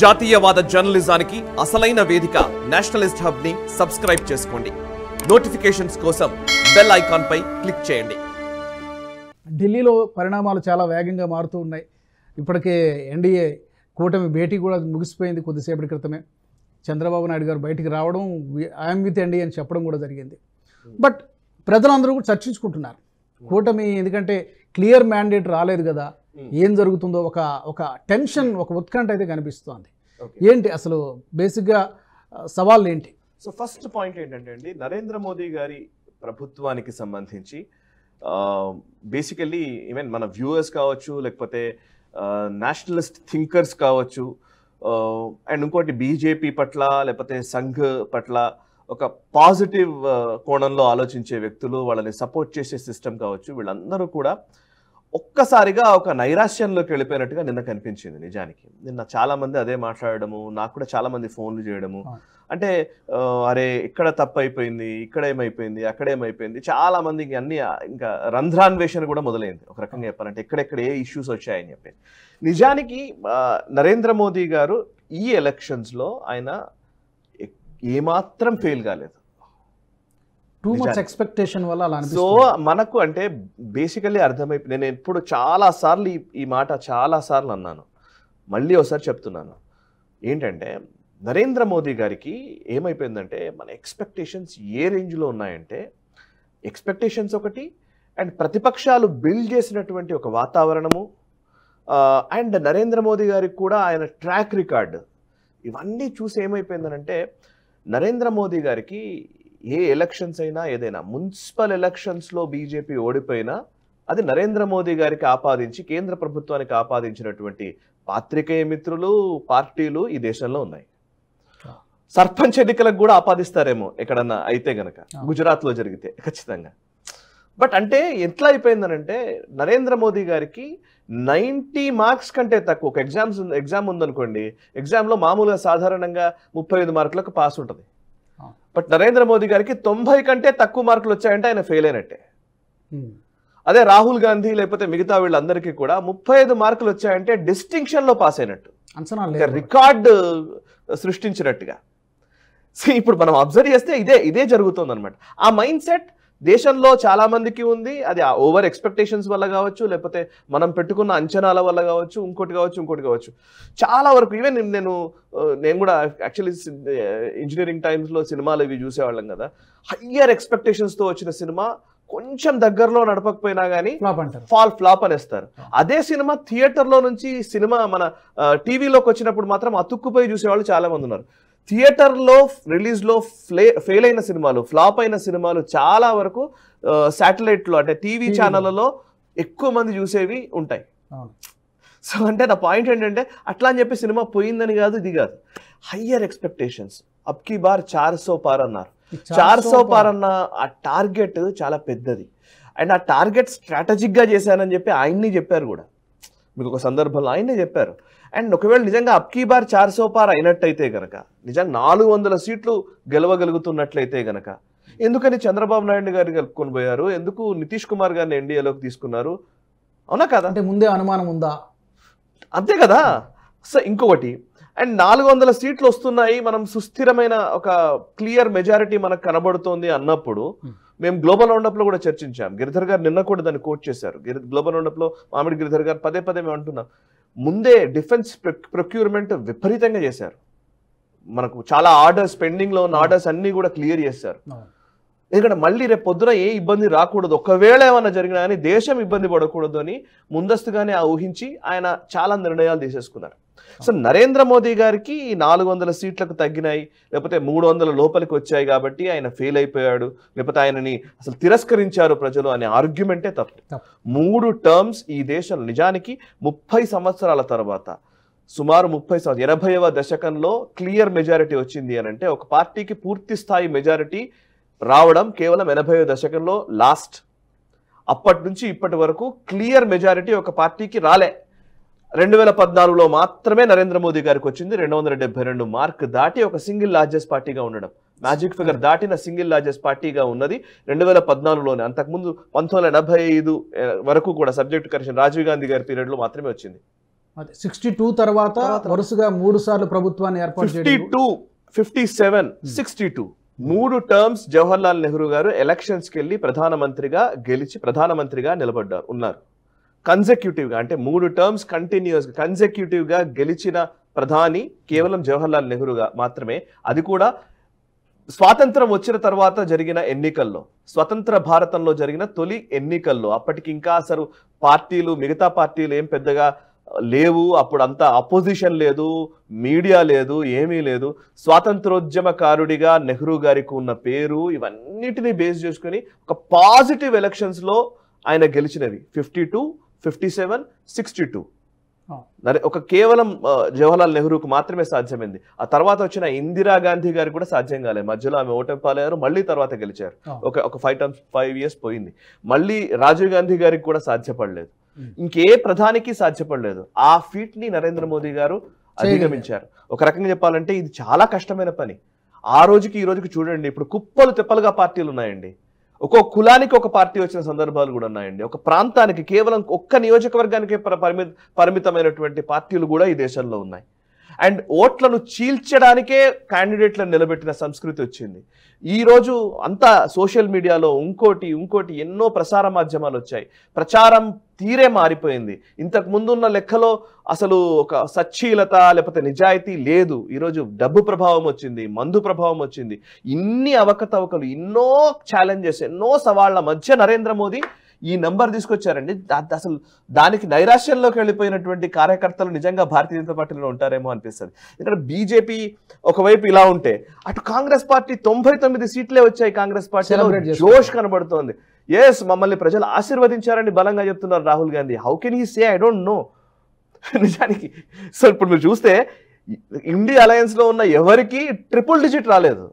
జాతీయవాద జర్నలిజానికి అసలైన వేదిక నేషనలిస్ట్ హబ్ ని సబ్స్క్రైబ్ చేసుకోండి నోటిఫికేషన్స్ కోసం బెల్ ఐకాన్ పై క్లిక్ చేయండి ఢిల్లీలో పరిణామాలు చాలా వేగంగా మారుతూ ఉన్నాయి ఇప్పటికే ఎన్డీఏ కూటమి భేటీ కూడా ముగిసిపోయింది కొద్దిసేపటి క్రితమే చంద్రబాబు నాయుడు గారు బయటికి రావడం ఐఎమ్ విత్ ఎన్డీఏ అని చెప్పడం కూడా జరిగింది బట్ ప్రజలందరూ కూడా చర్చించుకుంటున్నారు కూటమి ఎందుకంటే క్లియర్ మ్యాండేట్ రాలేదు కదా ఏం జరుగుతుందో ఒక ఒక టెన్షన్ ఒక ఉత్కంఠ అయితే కనిపిస్తోంది ఏంటి అసలు బేసిక్గా సవాళ్ళు ఏంటి సో ఫస్ట్ పాయింట్ ఏంటంటే అండి నరేంద్ర మోదీ గారి ప్రభుత్వానికి సంబంధించి బేసికల్లీ ఈవెన్ మన వ్యూవర్స్ కావచ్చు లేకపోతే నేషనలిస్ట్ థింకర్స్ కావచ్చు అండ్ ఇంకోటి బీజేపీ పట్ల లేకపోతే సంఘ్ పట్ల ఒక పాజిటివ్ కోణంలో ఆలోచించే వ్యక్తులు వాళ్ళని సపోర్ట్ చేసే సిస్టమ్ కావచ్చు వీళ్ళందరూ కూడా ఒక్కసారిగా ఒక నైరాశ్యంలోకి వెళ్ళిపోయినట్టుగా నిన్న కనిపించింది నిజానికి నిన్న చాలా మంది అదే మాట్లాడడము నాకు కూడా చాలా మంది ఫోన్లు చేయడము అంటే అరే ఇక్కడ తప్పు అయిపోయింది ఇక్కడ ఏమైపోయింది అక్కడ ఏమైపోయింది చాలా మంది అన్ని ఇంకా రంధ్రాన్వేషణ కూడా మొదలైంది ఒక రకంగా చెప్పాలంటే ఎక్కడెక్కడ ఏ ఇష్యూస్ వచ్చాయని చెప్పి నిజానికి నరేంద్ర మోదీ గారు ఈ ఎలక్షన్స్లో ఆయన ఏమాత్రం ఫెయిల్ కాలేదు టూ మచ్ ఎక్స్పెక్టేషన్ వల్ల అలా సో మనకు అంటే బేసికల్లీ అర్థమై నేను ఎప్పుడు చాలా సార్లు ఈ ఈ మాట చాలా సార్లు అన్నాను మళ్ళీ ఒకసారి చెప్తున్నాను ఏంటంటే నరేంద్ర మోదీ గారికి ఏమైపోయిందంటే మన ఎక్స్పెక్టేషన్స్ ఏ రేంజ్లో ఉన్నాయంటే ఎక్స్పెక్టేషన్స్ ఒకటి అండ్ ప్రతిపక్షాలు బిల్డ్ చేసినటువంటి ఒక వాతావరణము అండ్ నరేంద్ర మోదీ గారికి కూడా ఆయన ట్రాక్ రికార్డ్ ఇవన్నీ చూసి ఏమైపోయిందనంటే నరేంద్ర మోదీ గారికి ఏ ఎలక్షన్స్ అయినా ఏదైనా మున్సిపల్ ఎలక్షన్స్లో బీజేపీ ఓడిపోయినా అది నరేంద్ర మోదీ గారికి ఆపాదించి కేంద్ర ప్రభుత్వానికి ఆపాదించినటువంటి పాత్రికేయ మిత్రులు పార్టీలు ఈ దేశంలో ఉన్నాయి సర్పంచ్ ఎన్నికలకు కూడా ఆపాదిస్తారేమో ఎక్కడన్నా అయితే గనక గుజరాత్లో జరిగితే ఖచ్చితంగా బట్ అంటే ఎట్లా అయిపోయిందనంటే నరేంద్ర మోదీ గారికి నైంటీ మార్క్స్ కంటే తక్కువ ఒక ఎగ్జామ్స్ ఎగ్జామ్ ఉందనుకోండి ఎగ్జామ్లో మామూలుగా సాధారణంగా ముప్పై ఐదు మార్కులకు పాస్ ఉంటుంది బట్ నరేంద్ర మోదీ గారికి తొంభై కంటే తక్కువ మార్కులు వచ్చాయంటే ఆయన ఫెయిల్ అయినట్టే అదే రాహుల్ గాంధీ లేకపోతే మిగతా వీళ్ళందరికీ కూడా ముప్పై ఐదు మార్కులు వచ్చాయంటే డిస్టింక్షన్ లో పాస్ అయినట్టు రికార్డు సృష్టించినట్టుగా ఇప్పుడు మనం అబ్జర్వ్ చేస్తే ఇదే ఇదే జరుగుతుంది అనమాట ఆ మైండ్ సెట్ దేశంలో చాలా మందికి ఉంది అది ఓవర్ ఎక్స్పెక్టేషన్స్ వల్ల కావచ్చు లేకపోతే మనం పెట్టుకున్న అంచనాల వల్ల కావచ్చు ఇంకోటి కావచ్చు ఇంకోటి కావచ్చు చాలా వరకు ఈవెన్ నేను నేను కూడా యాక్చువల్లీ ఇంజనీరింగ్ టైమ్స్లో సినిమాలు ఇవి చూసేవాళ్ళం కదా హయ్యర్ ఎక్స్పెక్టేషన్స్తో వచ్చిన సినిమా కొంచెం దగ్గరలో నడపకపోయినా కానీ ఫాల్ ఫ్లాప్ అనేస్తారు అదే సినిమా థియేటర్లో నుంచి సినిమా మన టీవీలోకి వచ్చినప్పుడు మాత్రం అతుక్కుపోయి చూసేవాళ్ళు చాలా మంది ఉన్నారు థియేటర్లో రిలీజ్లో ఫ్లే ఫెయిల్ అయిన సినిమాలు ఫ్లాప్ అయిన సినిమాలు చాలా వరకు శాటిలైట్లో అంటే టీవీ ఛానళ్ళలో ఎక్కువ మంది చూసేవి ఉంటాయి సో అంటే నా పాయింట్ ఏంటంటే అట్లా అని చెప్పి సినిమా పోయిందని కాదు ఇది కాదు హయ్యర్ ఎక్స్పెక్టేషన్స్ కి బార్ చార్ సో పార్ అన్నారు చార్ సో పార్ అన్న ఆ టార్గెట్ చాలా పెద్దది అండ్ ఆ టార్గెట్ స్ట్రాటజిక్గా చేశానని చెప్పి ఆయన్ని చెప్పారు కూడా మీకు ఒక సందర్భంలో ఆయనే చెప్పారు అండ్ ఒకవేళ నిజంగా అప్కీ బార్ చార్ సోపార్ అయినట్టయితే గనక నిజంగా నాలుగు వందల సీట్లు గెలవగలుగుతున్నట్లయితే గనక ఎందుకని చంద్రబాబు నాయుడు గారిని కలుపుకొని పోయారు ఎందుకు నితీష్ కుమార్ గారిని ఎన్డీఏలోకి తీసుకున్నారు అవునా కదా అంటే ముందే అనుమానం ఉందా అంతే కదా సో ఇంకొకటి అండ్ నాలుగు వందల సీట్లు వస్తున్నాయి మనం సుస్థిరమైన ఒక క్లియర్ మెజారిటీ మనకు కనబడుతోంది అన్నప్పుడు మేము గ్లోబల్ రౌండప్లో కూడా చర్చించాం గిరిధర్ గారు నిన్న కూడా దాన్ని కోట్ చేశారు గిరి గ్లోబల్ రౌండప్లో మామిడి గిరిధర్ గారు పదే పదే మేము అంటున్నాం ముందే డిఫెన్స్ ప్రొక్యూర్మెంట్ విపరీతంగా చేశారు మనకు చాలా ఆర్డర్స్ పెండింగ్లో ఉన్న ఆర్డర్స్ అన్నీ కూడా క్లియర్ చేశారు ఎందుకంటే మళ్ళీ రేపు పొద్దున ఏ ఇబ్బంది రాకూడదు ఒకవేళ ఏమైనా జరిగినా కానీ దేశం ఇబ్బంది పడకూడదు అని ముందస్తుగానే ఊహించి ఆయన చాలా నిర్ణయాలు తీసేసుకున్నారు సో నరేంద్ర మోదీ గారికి ఈ నాలుగు వందల సీట్లకు తగ్గినాయి లేకపోతే మూడు వందల లోపలికి వచ్చాయి కాబట్టి ఆయన ఫెయిల్ అయిపోయాడు లేకపోతే ఆయనని అసలు తిరస్కరించారు ప్రజలు అనే ఆర్గ్యుమెంటే తప్పు మూడు టర్మ్స్ ఈ దేశం నిజానికి ముప్పై సంవత్సరాల తర్వాత సుమారు ముప్పై సంవత్సరం ఎనభైవ దశకంలో క్లియర్ మెజారిటీ వచ్చింది అని అంటే ఒక పార్టీకి పూర్తి స్థాయి మెజారిటీ రావడం కేవలం ఎనభై దశకంలో లాస్ట్ అప్పటి నుంచి ఇప్పటి వరకు క్లియర్ మెజారిటీ ఒక పార్టీకి రాలే రెండు వేల పద్నాలుగులో మాత్రమే నరేంద్ర మోదీ గారికి వచ్చింది రెండు వందల డెబ్బై రెండు మార్క్ దాటి ఒక సింగిల్ లార్జెస్ట్ పార్టీగా ఉండడం మ్యాజిక్ ఫిగర్ దాటిన సింగిల్ లార్జెస్ట్ పార్టీగా ఉన్నది రెండు వేల పద్నాలుగులోనే అంతకుముందు పంతొమ్మిది వందల ఐదు వరకు కూడా సబ్జెక్ట్ కరెక్షన్ రాజీవ్ గాంధీ గారి లో మాత్రమే వచ్చింది సిక్స్టీ టూ తర్వాత వరుసగా మూడు సార్లు ప్రభుత్వాన్ని ఏర్పాటు fifty two fifty seven sixty two మూడు టర్మ్స్ జవహర్లాల్ నెహ్రూ గారు ఎలక్షన్స్కి వెళ్ళి ప్రధానమంత్రిగా గెలిచి ప్రధానమంత్రిగా నిలబడ్డారు ఉన్నారు కన్సెక్యూటివ్గా అంటే మూడు టర్మ్స్ కంటిన్యూస్ కన్సెక్యూటివ్గా గెలిచిన ప్రధాని కేవలం జవహర్లాల్ నెహ్రూగా మాత్రమే అది కూడా స్వాతంత్రం వచ్చిన తర్వాత జరిగిన ఎన్నికల్లో స్వతంత్ర భారతంలో జరిగిన తొలి ఎన్నికల్లో అప్పటికి ఇంకా అసలు పార్టీలు మిగతా పార్టీలు ఏం పెద్దగా లేవు అప్పుడు అంత అపోజిషన్ లేదు మీడియా లేదు ఏమీ లేదు స్వాతంత్రోద్యమకారుడిగా నెహ్రూ గారికి ఉన్న పేరు ఇవన్నిటిని బేస్ చేసుకుని ఒక పాజిటివ్ ఎలక్షన్స్లో ఆయన గెలిచినవి fifty two fifty seven sixty two ఒక కేవలం జవహర్లాల్ నెహ్రూకు మాత్రమే సాధ్యమైంది ఆ తర్వాత వచ్చిన ఇందిరాగాంధీ గారికి కూడా సాధ్యం కాలేదు మధ్యలో ఆమె ఓటమి పాలయ్యారు మళ్ళీ తర్వాత గెలిచారు ఒక ఒక ఫైవ్ టర్మ్స్ ఫైవ్ ఇయర్స్ పోయింది మళ్ళీ రాజీవ్ గాంధీ గారికి కూడా సాధ్యపడలేదు ఇంకే ప్రధానికి సాధ్యపడలేదు ఆ ఫీట్ ని నరేంద్ర మోదీ గారు అధిగమించారు ఒక రకంగా చెప్పాలంటే ఇది చాలా కష్టమైన పని ఆ రోజుకి ఈ రోజుకి చూడండి ఇప్పుడు కుప్పలు తెప్పలుగా పార్టీలు ఉన్నాయండి ఒక్కో కులానికి ఒక పార్టీ వచ్చిన సందర్భాలు కూడా ఉన్నాయండి ఒక ప్రాంతానికి కేవలం ఒక్క నియోజకవర్గానికి పరిమితమైనటువంటి పార్టీలు కూడా ఈ దేశంలో ఉన్నాయి అండ్ ఓట్లను చీల్చడానికే క్యాండిడేట్లను నిలబెట్టిన సంస్కృతి వచ్చింది ఈరోజు అంతా సోషల్ మీడియాలో ఇంకోటి ఇంకోటి ఎన్నో ప్రసార మాధ్యమాలు వచ్చాయి ప్రచారం తీరే మారిపోయింది ఇంతకు ముందున్న లెక్కలో అసలు ఒక సచ్చీలత లేకపోతే నిజాయితీ లేదు ఈరోజు డబ్బు ప్రభావం వచ్చింది మందు ప్రభావం వచ్చింది ఇన్ని అవకతవకలు ఎన్నో ఛాలెంజెస్ ఎన్నో సవాళ్ల మధ్య నరేంద్ర మోదీ ఈ నంబర్ తీసుకొచ్చారండి అసలు దానికి నైరాశ్యంలోకి వెళ్ళిపోయినటువంటి కార్యకర్తలు నిజంగా భారతీయ జనతా పార్టీలో ఉంటారేమో అనిపిస్తుంది ఇక్కడ బీజేపీ ఒకవైపు ఇలా ఉంటే అటు కాంగ్రెస్ పార్టీ తొంభై సీట్లే వచ్చాయి కాంగ్రెస్ పార్టీలో జోష్ కనబడుతోంది ఎస్ మమ్మల్ని ప్రజలు ఆశీర్వదించారని బలంగా చెప్తున్నారు Rahul Gandhi how can he say I don't know నిజానికి సార్ ఇప్పుడు మీరు చూస్తే ఇండియా లో ఉన్న ఎవరికి ట్రిపుల్ డిజిట్ రాలేదు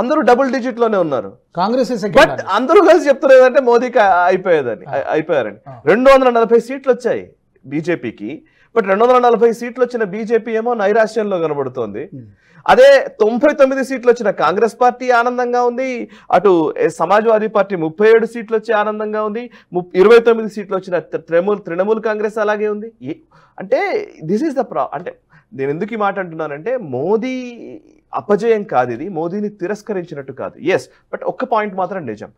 అందరూ డబుల్ డిజిట్ లోనే ఉన్నారు కాంగ్రెస్ బట్ అందరూ కలిసి చెప్తున్నారు ఏంటంటే మోదీకి అయిపోయేదని అయిపోయారని రెండు వందల నలభై సీట్లు వచ్చాయి బీజేపీకి బట్ రెండు వందల నలభై సీట్లు వచ్చిన బీజేపీ ఏమో నైరాశ్యంలో కనబడుతోంది hmm. అదే తొంభై తొమ్మిది సీట్లు వచ్చిన కాంగ్రెస్ పార్టీ ఆనందంగా ఉంది అటు సమాజ్వాదీ పార్టీ ముప్పై ఏడు సీట్లు వచ్చి ఆనందంగా ఉంది ఇరవై తొమ్మిది సీట్లు వచ్చిన తృణమూల్ తృణమూల్ కాంగ్రెస్ అలాగే ఉంది అంటే దిస్ ఈస్ ద ప్రా అంటే నేను ఎందుకు ఈ మాట అంటున్నానంటే మోదీ అపజయం కాదు ఇది మోదీని తిరస్కరించినట్టు కాదు ఎస్ బట్ ఒక్క పాయింట్ మాత్రం నిజం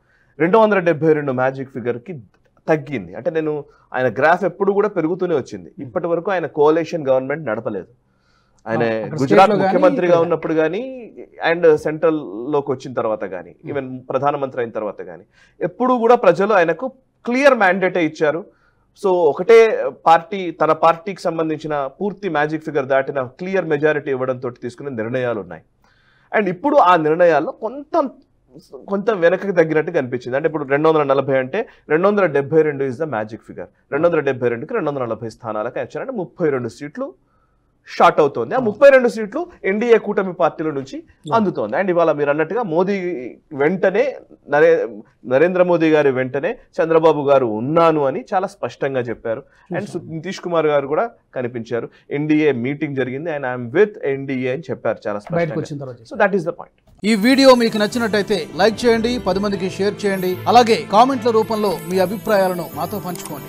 రెండు వందల డెబ్బై రెండు మ్యాజిక్ ఫిగర్కి తగ్గింది అంటే నేను ఆయన గ్రాఫ్ ఎప్పుడు కూడా పెరుగుతూనే వచ్చింది ఇప్పటి వరకు ఆయన కోలేషన్ గవర్నమెంట్ నడపలేదు ఆయన గుజరాత్ ముఖ్యమంత్రిగా ఉన్నప్పుడు కానీ అండ్ సెంట్రల్ లోకి వచ్చిన తర్వాత కానీ ఈవెన్ ప్రధానమంత్రి అయిన తర్వాత కానీ ఎప్పుడు కూడా ప్రజలు ఆయనకు క్లియర్ మ్యాండేటే ఇచ్చారు సో ఒకటే పార్టీ తన పార్టీకి సంబంధించిన పూర్తి మ్యాజిక్ ఫిగర్ దాటిన క్లియర్ మెజారిటీ ఇవ్వడంతో తీసుకునే నిర్ణయాలు ఉన్నాయి అండ్ ఇప్పుడు ఆ నిర్ణయాల్లో కొంత కొంత వెనకకి తగ్గినట్టు కనిపించింది అంటే ఇప్పుడు రెండు వందల నలభై అంటే రెండు వందల డెబ్బై రెండు ఇస్ ద మ్యాజిక్ ఫిగర్ రెండు వందల డెబ్బై రెండుకి రెండు వందల నలభై స్థానాలకు వచ్చారంటే ముప్పై రెండు సీట్లు షార్ట్ అవుతోంది ఆ ముప్పై రెండు సీట్లు ఎన్డీఏ కూటమి పార్టీల నుంచి అందుతోంది అండ్ ఇవాళ మీరు అన్నట్టుగా మోదీ వెంటనే నరే నరేంద్ర మోదీ గారి వెంటనే చంద్రబాబు గారు ఉన్నాను అని చాలా స్పష్టంగా చెప్పారు అండ్ నితీష్ కుమార్ గారు కూడా కనిపించారు ఎన్డీఏ మీటింగ్ జరిగింది అండ్ ఐఎమ్ విత్ ఎన్డీఏ అని చెప్పారు చాలా so that is the point ఈ వీడియో మీకు నచ్చినట్టయితే లైక్ చేయండి పది మందికి షేర్ చేయండి అలాగే కామెంట్ల రూపంలో మీ అభిప్రాయాలను మాతో పంచుకోండి